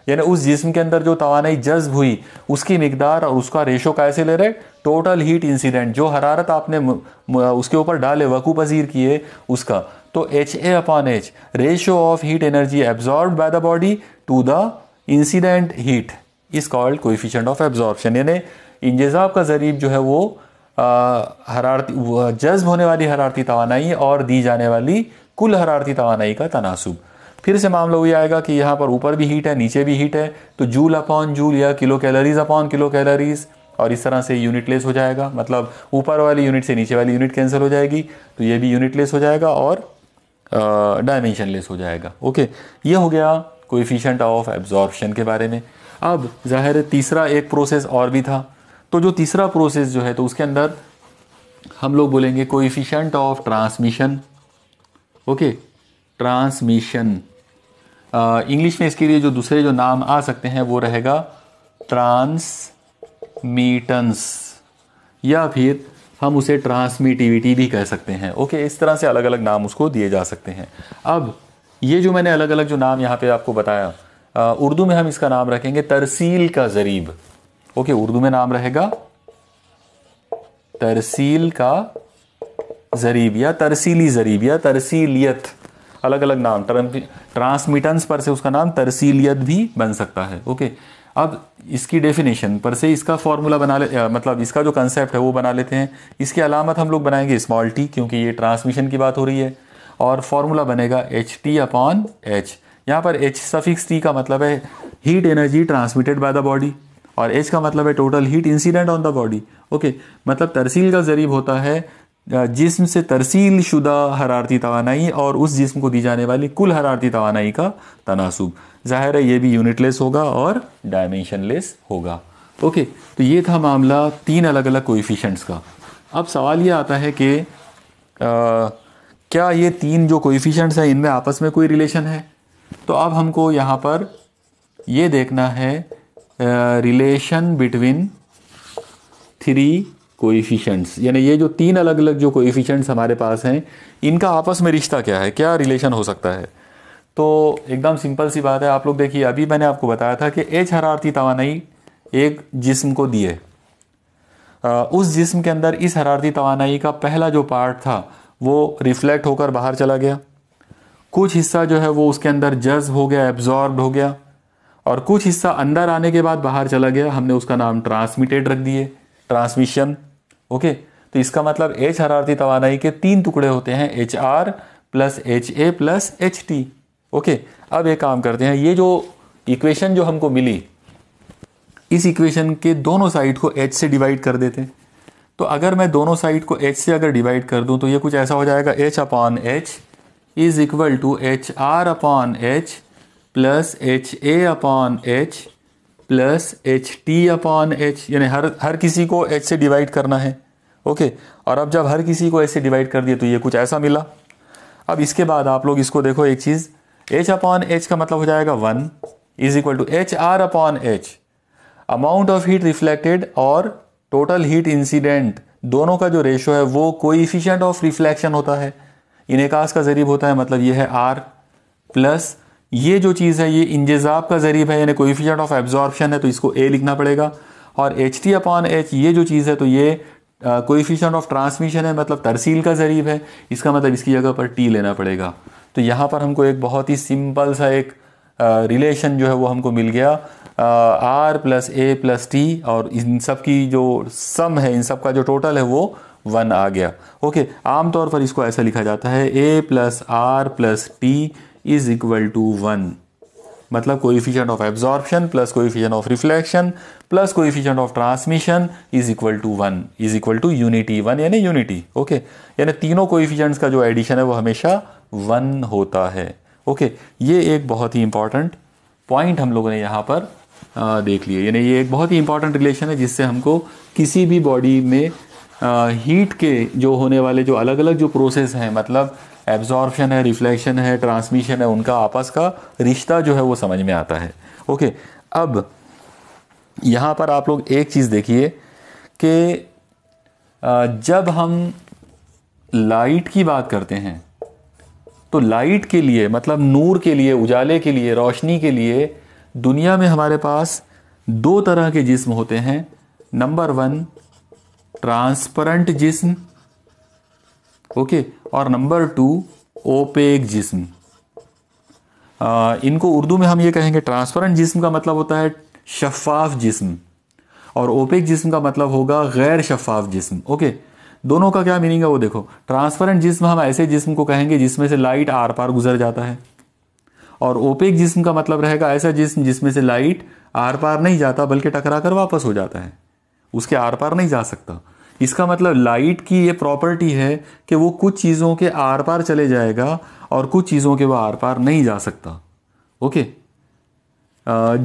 Speaker 1: यानी उस जिस्म के अंदर जो तोानाई जज्ब हुई उसकी मकदार और उसका रेशो कैसे ले रहे टोटल हीट इंसिडेंट जो हरारत आपने उसके ऊपर डाले वकू पजीर किए उसका तो H A upon H ratio of heat energy absorb by the body to the incident heat is called coefficient of absorption यानी इंजेजाब का जरीब जो है वो हरारती जज्ब होने वाली हरारती तोानाई और दी जाने वाली कुल हरारती तोानाई का तनासब फिर से मामला वही आएगा कि यहाँ पर ऊपर भी हीट है नीचे भी हीट है तो जूल अपॉन जूल या kilo calories upon kilo calories और इस तरह से यूनिटलेस हो जाएगा मतलब ऊपर वाली यूनिट से नीचे वाली यूनिट कैंसिल हो जाएगी तो ये भी यूनिटलेस हो जाएगा और डायमेंशन लेस हो जाएगा ओके ये हो गया कोफिशेंट ऑफ एब्जॉर्बशन के बारे में अब ज़ाहिर तीसरा एक प्रोसेस और भी था तो जो तीसरा प्रोसेस जो है तो उसके अंदर हम लोग बोलेंगे coefficient of transmission okay transmission English में इसके लिए जो दूसरे जो नाम आ सकते हैं वो रहेगा ट्रांसमीटन्स या फिर हम उसे ट्रांसमिटिविटी भी कह सकते हैं ओके इस तरह से अलग अलग नाम उसको दिए जा सकते हैं अब ये जो मैंने अलग अलग जो नाम यहाँ पे आपको बताया उर्दू में हम इसका नाम रखेंगे तरसील का ज़रीब ओके उर्दू में नाम रहेगा तरसील का ज़रीब या तरसीली ज़रीब या तरसीलियत अलग अलग नाम ट्रांसमिटन्स पर से उसका नाम तरसीलियत भी बन सकता है ओके अब इसकी डेफिनेशन पर से इसका फॉर्मूला बना ले आ, मतलब इसका जो कंसेप्ट है वो बना लेते हैं इसकी अलामत हम लोग बनाएंगे स्मॉल टी क्योंकि ये ट्रांसमिशन की बात हो रही है और फॉर्मूला बनेगा एच टी अपॉन एच यहाँ पर एच सफिक्स टी का मतलब है heat energy transmitted by the body और एच का मतलब है total heat incident on the body okay मतलब तरसील का जरीब होता है जिसम से तरसील शुदा हरारती तोानाई और उस जिसम को दी जाने वाली कुल हरारती तोानाई का तनासब ज़ाहिर है ये भी यूनिटलेस होगा और डायमेंशन लेस होगा ओके तो ये था मामला तीन अलग अलग कोइफिशेंट्स का अब सवाल ये आता है कि क्या ये तीन जो कोइफिशेंट्स हैं इनमें आपस में कोई रिलेशन है तो अब हमको यहाँ पर ये देखना है रिलेशन बिटवीन थ्री कोइफिशेंट्स यानी ये जो तीन अलग अलग जो कोइफिशेंट्स हमारे पास हैं इनका आपस में रिश्ता क्या है क्या रिलेशन हो सकता है तो एकदम सिंपल सी बात है आप लोग देखिए अभी मैंने आपको बताया था कि एच हरारती तोानाई एक जिस्म को दिए उस जिस्म के अंदर इस हरारती तोानाई का पहला जो पार्ट था वो रिफ्लेक्ट होकर बाहर चला गया कुछ हिस्सा जो है वो उसके अंदर जज हो गया एब्जॉर्ब हो गया और कुछ हिस्सा अंदर आने के बाद बाहर चला गया हमने उसका नाम ट्रांसमिटेड रख दिए ट्रांसमिशन ओके तो इसका मतलब एच हरारती तो के तीन टुकड़े होते हैं H R plus H A plus H T okay अब एक काम करते हैं ये जो इक्वेशन जो हमको मिली इस इक्वेशन के दोनों साइड को एच से डिवाइड कर देते हैं तो अगर मैं दोनों साइड को एच से अगर डिवाइड कर दूं तो ये कुछ ऐसा हो जाएगा H upon H is equal to H R upon H plus H A upon H plus H T upon H यानी हर हर किसी को एच से डिवाइड करना है ओके और अब जब हर किसी को ऐसे डिवाइड कर दिए तो ये कुछ ऐसा मिला अब इसके बाद आप लोग इसको देखो एक चीज़ एच अपॉन एच का मतलब हो जाएगा one is equal to H R upon H amount of heat reflected और टोटल हीट इंसिडेंट दोनों का जो रेशो है वो कोइफिशियंट ऑफ रिफ्लेक्शन होता है इनकास का जरीब होता है मतलब ये है आर प्लस ये जो चीज़ है ये इंजेजाब का जरीब है यानी कोइफिशियंट ऑफ एब्जॉर्प्शन है तो इसको ए लिखना पड़ेगा और एच टी अपॉन एच ये जो चीज़ है तो ये कोइफिशेंट ऑफ ट्रांसमिशन है मतलब तरसील का ज़रीब है इसका मतलब इसकी जगह पर टी लेना पड़ेगा तो यहाँ पर हमको एक बहुत ही सिंपल सा एक रिलेशन जो है वो हमको मिल गया R plus A plus T और इन सब की जो सम है इन सब का जो टोटल है वो वन आ गया ओके आमतौर पर इसको ऐसा लिखा जाता है A plus R plus T is equal to one मतलब coefficient of absorption plus coefficient of reflection plus coefficient of transmission is equal to one is equal to unity one यानी यूनिटी ओके यानी तीनों coefficients का जो addition है वो हमेशा one होता है ओके okay, ये एक बहुत ही इंपॉर्टेंट पॉइंट हम लोगों ने यहाँ पर आ, देख लिए यानी ये एक बहुत ही इंपॉर्टेंट रिलेशन है जिससे हमको किसी भी बॉडी में हीट के जो होने वाले जो अलग अलग जो प्रोसेस हैं मतलब एब्जॉर्प्शन है रिफ्लेक्शन है ट्रांसमिशन है उनका आपस का रिश्ता जो है वो समझ में आता है ओके अब यहाँ पर आप लोग एक चीज़ देखिए कि जब हम लाइट की बात करते हैं तो लाइट के लिए मतलब नूर के लिए उजाले के लिए रोशनी के लिए दुनिया में हमारे पास दो तरह के जिस्म होते हैं नंबर वन ट्रांसपरेंट जिस्म ओके और नंबर टू ओपेक जिस्म इनको उर्दू में हम ये कहेंगे ट्रांसपरेंट जिस्म का मतलब होता है शफाफ जिस्म और ओपेक जिस्म का मतलब होगा गैर शफाफ जिस्म ओके दोनों का क्या मीनिंग है वो देखो ट्रांसपेरेंट जिस्म हम ऐसे जिस्म को कहेंगे जिसमें से लाइट आर पार गुजर जाता है और ओपेक जिस्म का मतलब रहेगा ऐसा जिस्म जिसमें से लाइट आर पार नहीं जाता बल्कि टकरा कर वापस हो जाता है उसके आर पार नहीं जा सकता इसका मतलब लाइट की ये प्रॉपर्टी है कि वो कुछ चीज़ों के आर पार चले जाएगा और कुछ चीज़ों के वो आर पार नहीं जा सकता ओके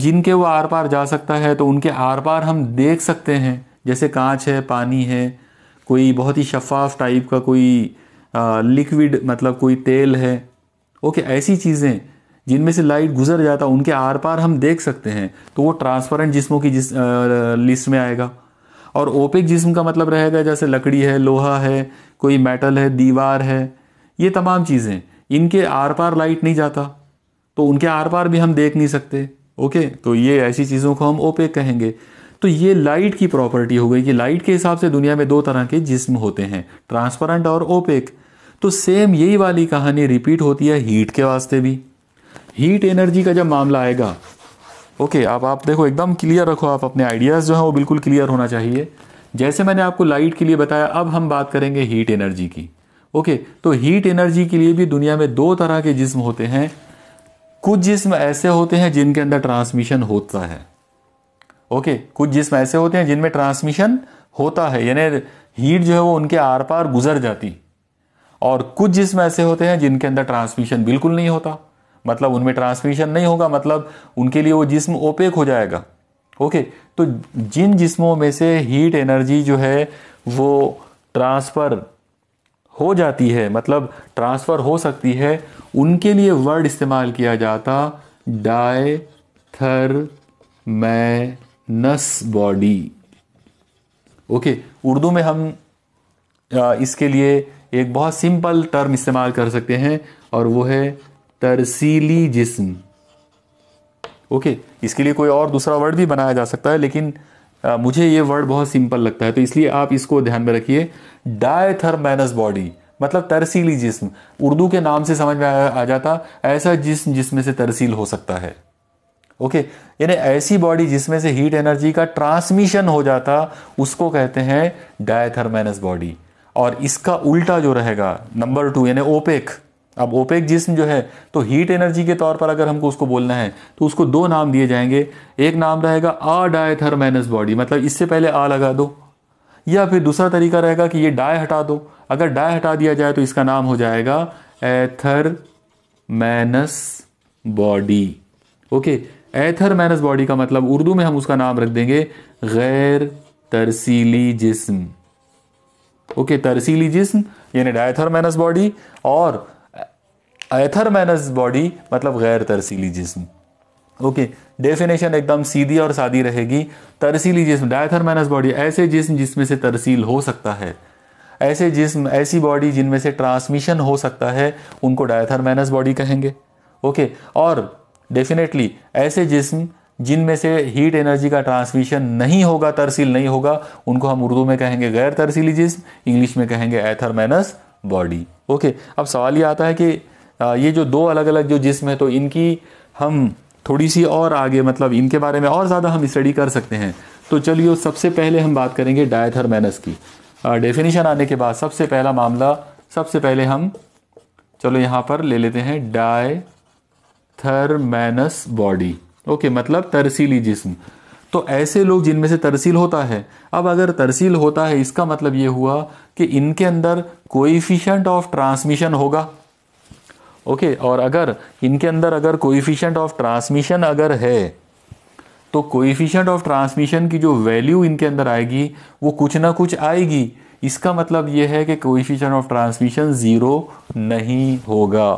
Speaker 1: जिनके वो आर पार जा सकता है तो उनके आर पार हम देख सकते हैं जैसे कांच है पानी है कोई बहुत ही शफाफ टाइप का कोई लिक्विड मतलब कोई तेल है ओके ऐसी चीज़ें जिनमें से लाइट गुजर जाता उनके आर पार हम देख सकते हैं तो वो ट्रांसपेरेंट जिस्मों की जिस लिस्ट में आएगा और ओपेक जिस्म का मतलब रहेगा जैसे लकड़ी है लोहा है कोई मेटल है दीवार है ये तमाम चीज़ें इनके आर पार लाइट नहीं जाता तो उनके आर पार भी हम देख नहीं सकते ओके तो ये ऐसी चीज़ों को हम ओपेक कहेंगे तो ये लाइट की प्रॉपर्टी हो गई कि लाइट के हिसाब से दुनिया में दो तरह के जिस्म होते हैं ट्रांसपेरेंट और ओपेक तो सेम यही वाली कहानी रिपीट होती है हीट के वास्ते भी हीट एनर्जी का जब मामला आएगा ओके आप आप देखो एकदम क्लियर रखो आप अपने आइडियाज़ जो हैं वो बिल्कुल क्लियर होना चाहिए जैसे मैंने आपको लाइट के लिए बताया अब हम बात करेंगे हीट एनर्जी की ओके तो हीट एनर्जी के लिए भी दुनिया में दो तरह के जिस्म होते हैं कुछ जिस्म ऐसे होते हैं जिनके अंदर ट्रांसमिशन होता है ओके कुछ जिस्म ऐसे होते हैं जिनमें ट्रांसमिशन होता है यानी हीट जो है वो उनके आर पार गुजर जाती और कुछ जिस्म ऐसे होते हैं जिनके अंदर ट्रांसमिशन बिल्कुल नहीं होता मतलब उनमें ट्रांसमिशन नहीं होगा मतलब उनके लिए वो जिस्म ओपेक हो जाएगा ओके तो जिन जिस्मों में से हीट एनर्जी जो है वो ट्रांसफ़र हो जाती है मतलब ट्रांसफ़र हो सकती है उनके लिए वर्ड इस्तेमाल किया जाता डाय थर मैनस बॉडी ओके उर्दू में हम इसके लिए एक बहुत सिंपल टर्म इस्तेमाल कर सकते हैं और वो है तरसीली जिस्म ओके इसके लिए कोई और दूसरा वर्ड भी बनाया जा सकता है लेकिन आ, मुझे ये वर्ड बहुत सिंपल लगता है तो इसलिए आप इसको ध्यान में रखिए डायथरमैनस बॉडी मतलब तरसीली जिस्म उर्दू के नाम से समझ में आ जाता ऐसा जिस्म जिसमें से तरसील हो सकता है ओके यानी ऐसी बॉडी जिसमें से हीट एनर्जी का ट्रांसमिशन हो जाता उसको कहते हैं डायथरमैनस बॉडी और इसका उल्टा जो रहेगा नंबर टू यानी ओपेक अब ओपेक जिसम जो है तो हीट एनर्जी के तौर पर अगर हमको उसको बोलना है तो उसको दो नाम दिए जाएंगे एक नाम रहेगा आ डायथरमैनस बॉडी मतलब इससे पहले आ लगा दो या फिर दूसरा तरीका रहेगा कि ये डाय हटा दो अगर डाय हटा दिया जाए तो इसका नाम हो जाएगा athermanous body okay athermanous body का मतलब उर्दू में हम उसका नाम रख देंगे गैर तरसीली जिस्म ओके तरसीली जिस्म यानी डायथर मैनस बॉडी और एथर माइनस बॉडी मतलब गैर तरसीली जिसम ओके डेफिनेशन एकदम सीधी और सादी रहेगी तरसीली जिसम डायथर माइनस बॉडी ऐसे जिसम जिसमें से तरसील हो सकता है ऐसे जिसम ऐसी बॉडी जिनमें से ट्रांसमिशन हो सकता है उनको डायथर माइनस बॉडी कहेंगे ओके और डेफिनेटली ऐसे जिसम जिनमें से हीट एनर्जी का ट्रांसमिशन नहीं होगा तरसील नहीं होगा उनको हम उर्दू में कहेंगे गैर तरसीली जिस्म इंग्लिश में कहेंगे एथर माइनस बॉडी ओके अब सवाल ये आता है कि ये जो दो अलग अलग जो जिसम है तो इनकी हम थोड़ी सी और आगे मतलब इनके बारे में और ज़्यादा हम स्टडी कर सकते हैं तो चलिए सबसे पहले हम बात करेंगे डायथरमैनस की डेफिनेशन आने के बाद सबसे पहला मामला सबसे पहले हम चलो यहाँ पर ले लेते हैं डाय थर्मैनस बॉडी ओके मतलब तरसीली जिस्म तो ऐसे लोग जिनमें से तरसील होता है अब अगर तरसील होता है इसका मतलब ये हुआ कि इनके अंदर कोई ऑफ ट्रांसमिशन होगा ओके और अगर इनके अंदर अगर कोइफिशेंट ऑफ ट्रांसमिशन अगर है तो कोइफिशेंट ऑफ ट्रांसमिशन की जो वैल्यू इनके अंदर आएगी वो कुछ ना कुछ आएगी इसका मतलब ये है कि कोइफिशेंट ऑफ ट्रांसमिशन ज़ीरो नहीं होगा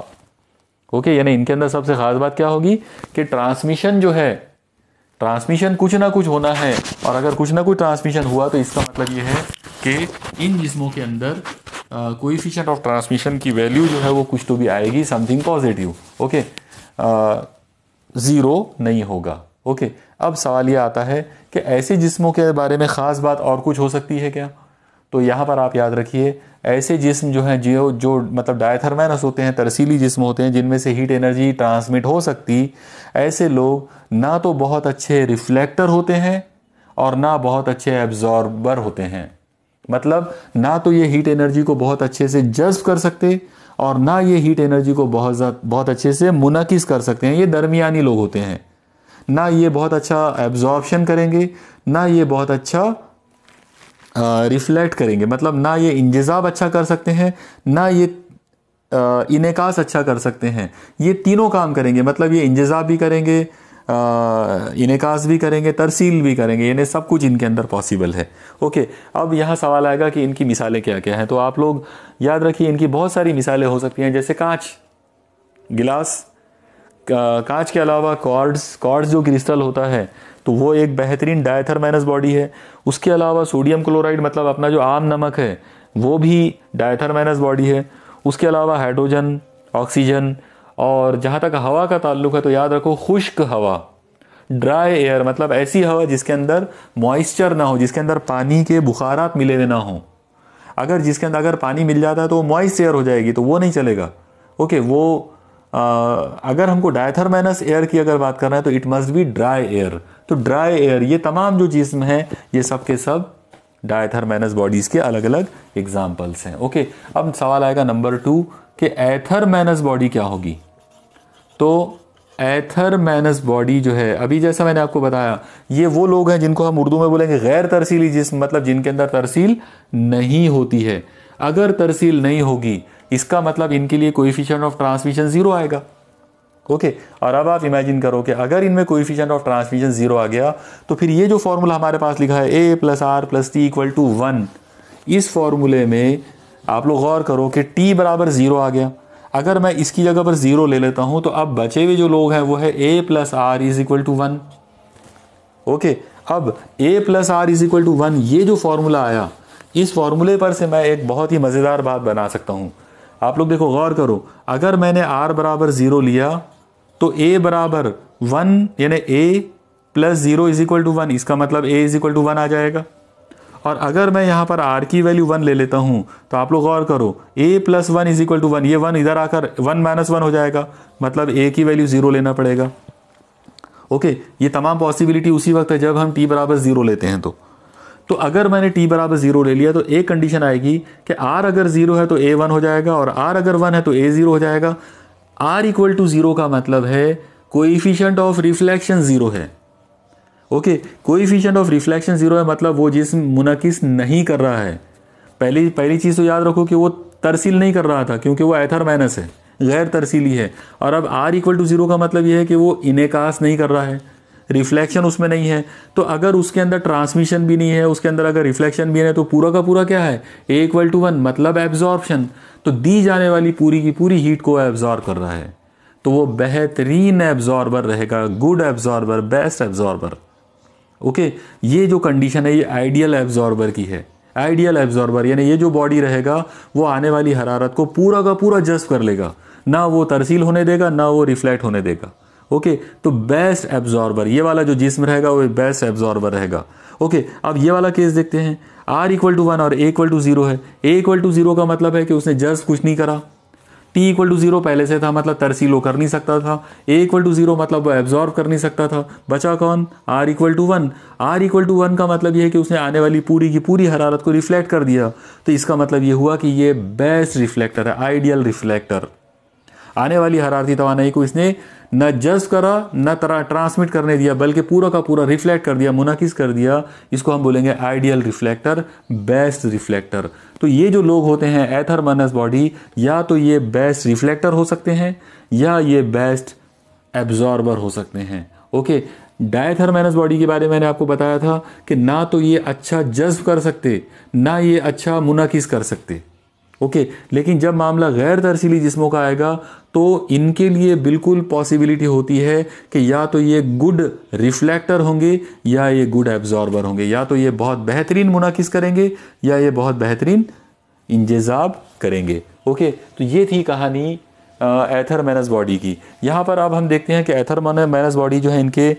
Speaker 1: ओके यानी इनके अंदर सबसे ख़ास बात क्या होगी कि ट्रांसमिशन जो है ट्रांसमिशन कुछ ना कुछ होना है और अगर कुछ ना कुछ ट्रांसमिशन हुआ तो इसका मतलब ये है कि इन जिस्मों के अंदर कोफिशेंट ऑफ ट्रांसमिशन की वैल्यू जो है वो कुछ तो भी आएगी समथिंग पॉजिटिव ओके ज़ीरो नहीं होगा ओके okay, अब सवाल ये आता है कि ऐसे जिस्मों के बारे में ख़ास बात और कुछ हो सकती है क्या तो यहाँ पर आप याद रखिए ऐसे जिस्म जो हैं जो जो मतलब डायथर्मैनस होते हैं तरसीली जिस्म होते हैं जिनमें से हीट एनर्जी ट्रांसमिट हो सकती ऐसे लोग ना तो बहुत अच्छे रिफ्लेक्टर होते हैं और ना बहुत अच्छे एब्जॉर्बर होते हैं मतलब ना तो ये हीट एनर्जी को बहुत अच्छे से जज्ब कर सकते और ना ये हीट एनर्जी को बहुत बहुत अच्छे से मुनकिस कर सकते हैं ये दरमियानी लोग होते हैं ना ये बहुत अच्छा एब्जॉर्बशन करेंगे ना ये बहुत अच्छा रिफ्लेक्ट करेंगे मतलब ना ये इंज़ाब अच्छा कर सकते हैं ना ये इनकास अच्छा कर सकते हैं ये तीनों काम करेंगे मतलब ये इंजाब भी करेंगे इनकास भी करेंगे तरसील भी करेंगे यानी सब कुछ इनके अंदर पॉसिबल है ओके अब यहाँ सवाल आएगा कि इनकी मिसालें क्या क्या हैं तो आप लोग याद रखिए इनकी बहुत सारी मिसालें हो सकती हैं जैसे कांच गिलास कांच के अलावा कॉर्ड्स कॉर्ड्स जो क्रिस्टल होता है तो वो एक बेहतरीन डायथरमाइनस बॉडी है उसके अलावा सोडियम क्लोराइड मतलब अपना जो आम नमक है वो भी डायथरमाइनस बॉडी है उसके अलावा हाइड्रोजन ऑक्सीजन और जहाँ तक हवा का ताल्लुक है तो याद रखो खुश्क हवा ड्राई एयर मतलब ऐसी हवा जिसके अंदर मॉइस्चर ना हो जिसके अंदर पानी के बुखारात मिले हुए ना हो अगर जिसके अंदर अगर पानी मिल जाता है तो वो मॉइस्ट एयर हो जाएगी तो वो नहीं चलेगा ओके वो आ, अगर हमको डायथर माइनस एयर की अगर बात करना है तो it must be dry air तो ड्राई एयर ये तमाम जो जिसम है ये सब के सब डायथर माइनस बॉडीज़ के अलग अलग एग्जाम्पल्स हैं ओके अब सवाल आएगा नंबर टू कि एथर माइनस बॉडी क्या होगी तो एथर मैनस बॉडी जो है अभी जैसा मैंने आपको बताया ये वो लोग हैं जिनको हम उर्दू में बोलेंगे गैर तरसीली जिस मतलब जिनके अंदर तरसील नहीं होती है अगर तरसील नहीं होगी इसका मतलब इनके लिए coefficient of transmission zero okay ओके okay, और अब आप इमेजिन करो कि अगर इनमें कोइफिशियंट ऑफ ट्रांसमिशन ज़ीरो आ गया तो फिर ये जो फॉर्मूला हमारे पास लिखा है A plus R plus T equal to one इस फॉर्मूले में आप लोग गौर करो कि टी बराबर ज़ीरो आ गया अगर मैं इसकी जगह पर ज़ीरो ले लेता हूं तो अब बचे हुए जो लोग हैं वो है A plus R is equal to one okay अब A plus R is equal to one ये जो फार्मूला आया इस फॉर्मूले पर से मैं एक बहुत ही मज़ेदार बात बना सकता हूं आप लोग देखो गौर करो अगर मैंने आर बराबर ज़ीरो लिया तो ए बराबर वन यानी A plus zero is equal to one इसका मतलब A is equal to one आ जाएगा और अगर मैं यहाँ पर आर की वैल्यू वन ले लेता हूँ तो आप लोग गौर करो A plus one is equal to one ये वन इधर आकर वन माइनस वन हो जाएगा मतलब ए की वैल्यू ज़ीरो लेना पड़ेगा ओके ये तमाम पॉसिबिलिटी उसी वक्त है जब हम टी बराबर ज़ीरो लेते हैं तो तो अगर मैंने टी बराबर ज़ीरो ले लिया तो एक कंडीशन आएगी कि आर अगर ज़ीरो है तो ए वन हो जाएगा और आर अगर वन है तो ए ज़ीरो हो जाएगा आर इक्वल टू ज़ीरो का मतलब है कोइफिशियंट ऑफ रिफ्लेक्शन ज़ीरो है okay coefficient of reflection zero है मतलब वो जिसम मुनकिस नहीं कर रहा है पहली पहली चीज़ तो याद रखो कि वो तरसील नहीं कर रहा था क्योंकि वो एथर माइनस है गैर तरसीली है और अब आर इक्वल टू ज़ीरो का मतलब ये है कि वो इनकास नहीं कर रहा है रिफ्लेक्शन उसमें नहीं है तो अगर उसके अंदर ट्रांसमिशन भी नहीं है उसके अंदर अगर रिफ्लेक्शन भी नहीं है तो पूरा का पूरा क्या है ए इक्वल टू वन मतलब एब्जॉर्प्शन तो दी जाने वाली पूरी की पूरी हीट को एब्जॉर्ब कर रहा है तो वो बेहतरीन एब्जॉर्बर रहेगा good absorber best absorber okay ये जो कंडीशन है ये आइडियल एब्जॉर्बर की है आइडियल एब्जॉर्बर यानी ये जो बॉडी रहेगा वो आने वाली हरारत को पूरा का पूरा जस्ब कर लेगा ना वो तरसील होने देगा ना वो रिफ्लेक्ट होने देगा ओके तो बेस्ट एब्जॉर्बर ये वाला जो जिसम रहेगा वो बेस्ट एब्जॉर्बर रहेगा ओके अब ये वाला केस देखते हैं आर इक्वल टू वन और ए इक्वल टू जीरो है ए इक्वल टू जीरो का मतलब है कि उसने जस्ट कुछ नहीं करा टी इक्वल टू जीरो पहले से था मतलब तरसीलो कर नहीं सकता था ए इक्वल टू जीरो मतलब वो एब्जॉर्व कर नहीं सकता था बचा कौन R equal to one R equal to one का मतलब ये है कि उसने आने वाली पूरी की पूरी हरारत को रिफ्लेक्ट कर दिया तो इसका मतलब ये हुआ कि ये बेस्ट रिफ्लेक्टर है आइडियल रिफ्लेक्टर आने वाली हरारती तोानाई को इसने न जज करा न तरा ट्रांसमिट करने दिया बल्कि पूरा का पूरा रिफ्लेक्ट कर दिया मुनाकिस कर दिया इसको हम बोलेंगे आइडियल रिफ्लेक्टर बेस्ट रिफ्लेक्टर तो ये जो लोग होते हैं एथर मनस बॉडी या तो ये बेस्ट रिफ्लेक्टर हो सकते हैं या ये बेस्ट एब्जॉर्बर हो सकते हैं ओके मैनस बॉडी के बारे में मैंने आपको बताया था कि ना तो ये अच्छा जज्ब कर सकते ना ये अच्छा मुनाकिस कर सकते ओके लेकिन जब मामला गैर तरसीली जिस्मों का आएगा तो इनके लिए बिल्कुल पॉसिबिलिटी होती है कि या तो ये गुड रिफ्लेक्टर होंगे या ये गुड एब्जॉर्बर होंगे या तो ये बहुत बेहतरीन मुनाकिस करेंगे या ये बहुत बेहतरीन इंज़ाब करेंगे ओके तो ये थी कहानी एथर मैनस बॉडी की यहाँ पर अब हम देखते हैं कि एथर मैनस बॉडी जो है इनके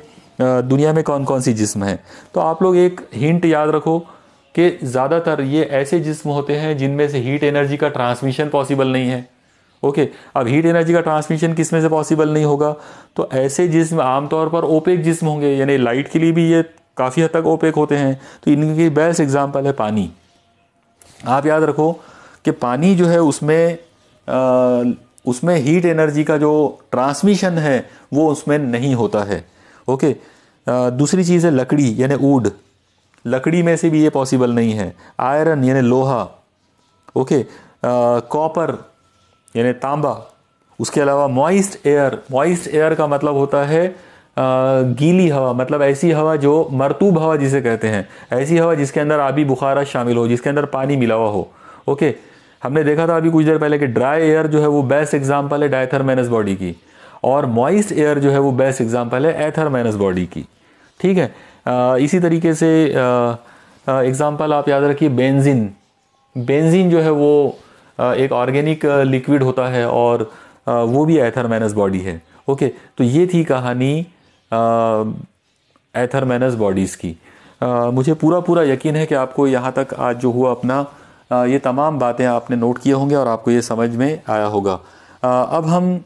Speaker 1: दुनिया में कौन कौन सी जिस्म है तो आप लोग एक हिंट याद रखो कि ज़्यादातर ये ऐसे जिस्म होते हैं जिनमें से हीट एनर्जी का ट्रांसमिशन पॉसिबल नहीं है ओके अब हीट एनर्जी का ट्रांसमिशन किस में से पॉसिबल नहीं होगा तो ऐसे जिस्म आमतौर पर ओपेक जिस्म होंगे यानी लाइट के लिए भी ये काफ़ी हद तक ओपेक होते हैं तो इनकी बेस्ट एग्जाम्पल है पानी आप याद रखो कि पानी जो है उसमें आ, उसमें हीट एनर्जी का जो ट्रांसमिशन है वो उसमें नहीं होता है ओके आ, दूसरी चीज़ है लकड़ी यानी ऊड लकड़ी में से भी ये पॉसिबल नहीं है आयरन यानी लोहा ओके कॉपर यानी तांबा उसके अलावा मॉइस्ट एयर मॉइस्ट एयर का मतलब होता है गीली हवा मतलब ऐसी हवा जो मरतूब हवा जिसे कहते हैं ऐसी हवा जिसके अंदर आबी बुखारा शामिल हो जिसके अंदर पानी मिला हुआ हो ओके हमने देखा था अभी कुछ देर पहले कि ड्राई एयर जो है वो बेस्ट एग्जाम्पल है माइनस बॉडी की और मॉइस्ट एयर जो है वो बेस्ट एग्जाम्पल है माइनस बॉडी की ठीक है इसी तरीके से एग्ज़ाम्पल आप याद रखिए बेंजीन बेंजीन जो है वो एक ऑर्गेनिक लिक्विड होता है और वो भी एथर मैनस बॉडी है ओके तो ये थी कहानी एथर मैनस बॉडीज़ की आ, मुझे पूरा पूरा यकीन है कि आपको यहाँ तक आज जो हुआ अपना आ, ये तमाम बातें आपने नोट किए होंगे और आपको ये समझ में आया होगा आ, अब हम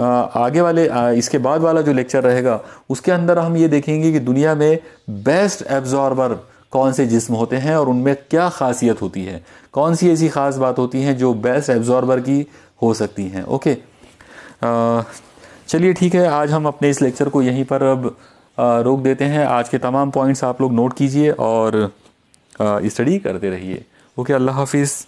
Speaker 1: आगे वाले इसके बाद वाला जो लेक्चर रहेगा उसके अंदर हम ये देखेंगे कि दुनिया में बेस्ट एब्जॉर्बर कौन से जिस्म होते हैं और उनमें क्या खासियत होती है कौन सी ऐसी ख़ास बात होती है जो बेस्ट एब्जॉर्बर की हो सकती हैं ओके चलिए ठीक है आज हम अपने इस लेक्चर को यहीं पर अब रोक देते हैं आज के तमाम पॉइंट्स आप लोग नोट कीजिए और स्टडी करते रहिए ओके अल्लाह हाफिज़